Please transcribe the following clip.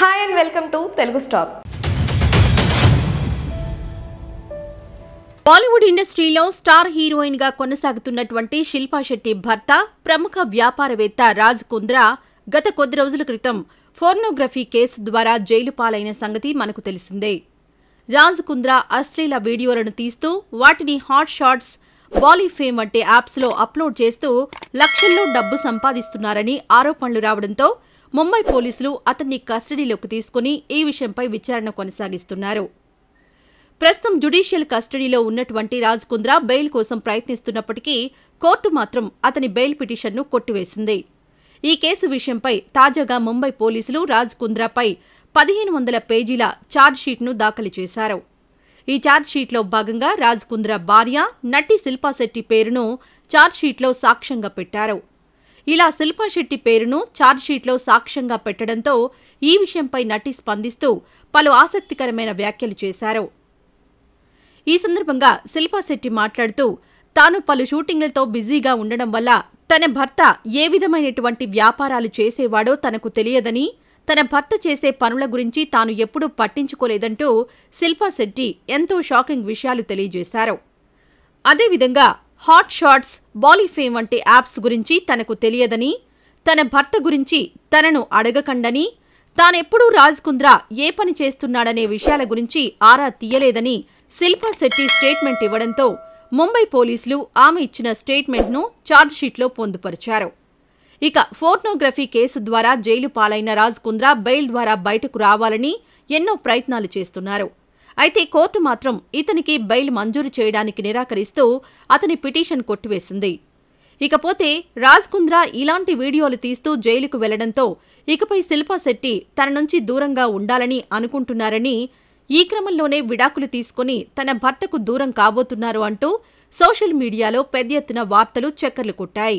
hi and welcome to Telugu stop Bollywood ఇండస్ట్రీలో star heroine గా కొనసాగుతున్నటువంటి శిల్పా శెట్టి భర్త ప్రముఖ వ్యాపారవేత్త రాజ్ కుంద్రా గత కొద్ది రోజుల క్రితం ఫోర్నోగ్రఫీ కేసు ద్వారా జైలు పాలైన సంగతి మనకు తెలిసిందే రాజ్ కుంద్రా అశ్లీల వీడియోలను తీస్తూ వాటిని హాట్ షాట్స్ బాలీఫేమ్ వంటి యాప్స్లో అప్లోడ్ చేస్తూ లక్షల్లో డబ్బు సంపాదిస్తున్నారని ఆరోపణలు రావడంతో ముంబై పోలీసులు అతన్ని కస్టడీలోకి తీసుకుని ఈ విషయంపై విచారణ కొనసాగిస్తున్నారు ప్రస్తుతం జ్యుడీషియల్ కస్టడీలో ఉన్నటువంటి రాజ్ కుంద్రా బెయిల్ కోసం ప్రయత్నిస్తున్నప్పటికీ కోర్టు మాత్రం అతని బెయిల్ పిటిషన్ను కొట్టివేసింది ఈ కేసు విషయంపై తాజాగా ముంబై పోలీసులు రాజ్ కుంద్రాపై పదిహేను వందల పేజీల ఛార్జ్షీట్ను దాఖలు చేశారు ఈ ఛార్జ్షీట్లో భాగంగా రాజ్ కుంద్రా భార్య నటి శిల్పాశెట్టి పేరును ఛార్జ్షీట్లో సాక్ష్యంగా పెట్టారు ఇలా శిల్పా శెట్టి పేరును ఛార్జ్షీట్లో సాక్ష్యంగా పెట్టడంతో ఈ విషయంపై నటి స్పందిస్తూ పలు ఆసక్తికరమైన వ్యాఖ్యలు చేశారు ఈ సందర్భంగా శిల్పా శెట్టి మాట్లాడుతూ తాను పలు షూటింగ్లతో బిజీగా ఉండడం వల్ల తన భర్త ఏ విధమైనటువంటి వ్యాపారాలు చేసేవాడో తనకు తెలియదని తన భర్త చేసే పనుల గురించి తాను ఎప్పుడూ పట్టించుకోలేదంటూ శిల్పా శెట్టి ఎంతో షాకింగ్ విషయాలు తెలియజేశారు అదేవిధంగా హాట్ షాట్స్ బాలీఫేమ్ వంటి యాప్స్ గురించి తనకు తెలియదని తన భర్త గురించి తనను అడగకండని తానెప్పుడూ రాజ్ కుంద్రా ఏ పని చేస్తున్నాడనే విషయాల గురించి ఆరా తీయలేదని శిల్పా శెట్టి స్టేట్మెంట్ ఇవ్వడంతో ముంబై పోలీసులు ఆమె ఇచ్చిన స్టేట్మెంట్ను ఛార్జ్షీట్లో పొందుపరిచారు ఇక ఫోర్నోగ్రఫీ కేసు ద్వారా జైలు పాలైన రాజ్ కుంద్రా బెయిల్ ద్వారా బయటకు రావాలని ఎన్నో ప్రయత్నాలు చేస్తున్నారు అయితే కోర్టు మాత్రం ఇతనికి బెయిల్ మంజూరు చేయడానికి నిరాకరిస్తూ అతని పిటిషన్ కొట్టివేసింది ఇకపోతే రాజ్ కుంద్రా ఇలాంటి వీడియోలు తీస్తూ జైలుకు వెళ్లడంతో ఇకపై శిల్పా శెట్టి తన నుంచి దూరంగా ఉండాలని అనుకుంటున్నారని ఈ క్రమంలోనే విడాకులు తీసుకుని తన భర్తకు దూరం కాబోతున్నారు అంటూ సోషల్ మీడియాలో పెద్ద ఎత్తున వార్తలు చక్కర్లు కొట్టాయి